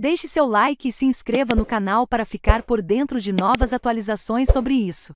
Deixe seu like e se inscreva no canal para ficar por dentro de novas atualizações sobre isso.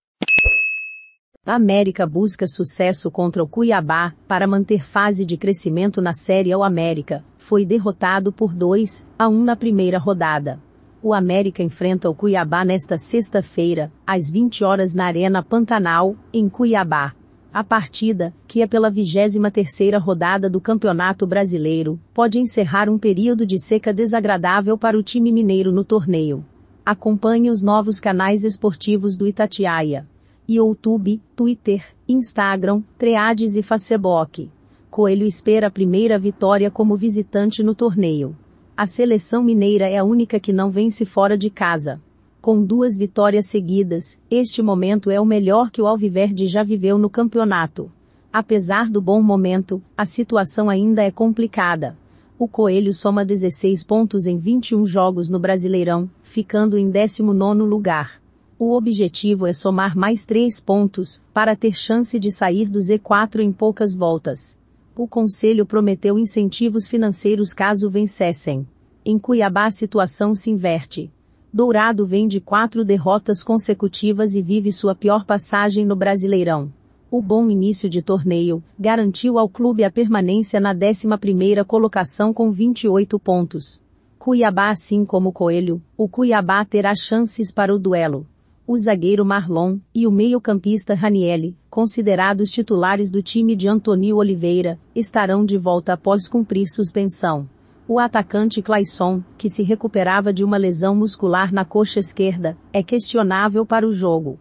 América busca sucesso contra o Cuiabá para manter fase de crescimento na Série ao América. Foi derrotado por 2 a 1 na primeira rodada. O América enfrenta o Cuiabá nesta sexta-feira, às 20 horas na Arena Pantanal, em Cuiabá. A partida, que é pela 23ª rodada do Campeonato Brasileiro, pode encerrar um período de seca desagradável para o time mineiro no torneio. Acompanhe os novos canais esportivos do Itatiaia. YouTube, Twitter, Instagram, Treades e Facebook. Coelho espera a primeira vitória como visitante no torneio. A seleção mineira é a única que não vence fora de casa. Com duas vitórias seguidas, este momento é o melhor que o Alviverde já viveu no campeonato. Apesar do bom momento, a situação ainda é complicada. O Coelho soma 16 pontos em 21 jogos no Brasileirão, ficando em 19 lugar. O objetivo é somar mais 3 pontos, para ter chance de sair do Z4 em poucas voltas. O Conselho prometeu incentivos financeiros caso vencessem. Em Cuiabá a situação se inverte. Dourado vem de quatro derrotas consecutivas e vive sua pior passagem no Brasileirão. O bom início de torneio garantiu ao clube a permanência na 11ª colocação com 28 pontos. Cuiabá assim como Coelho, o Cuiabá terá chances para o duelo. O zagueiro Marlon e o meio-campista Raniele, considerados titulares do time de Antônio Oliveira, estarão de volta após cumprir suspensão. O atacante Clayson, que se recuperava de uma lesão muscular na coxa esquerda, é questionável para o jogo.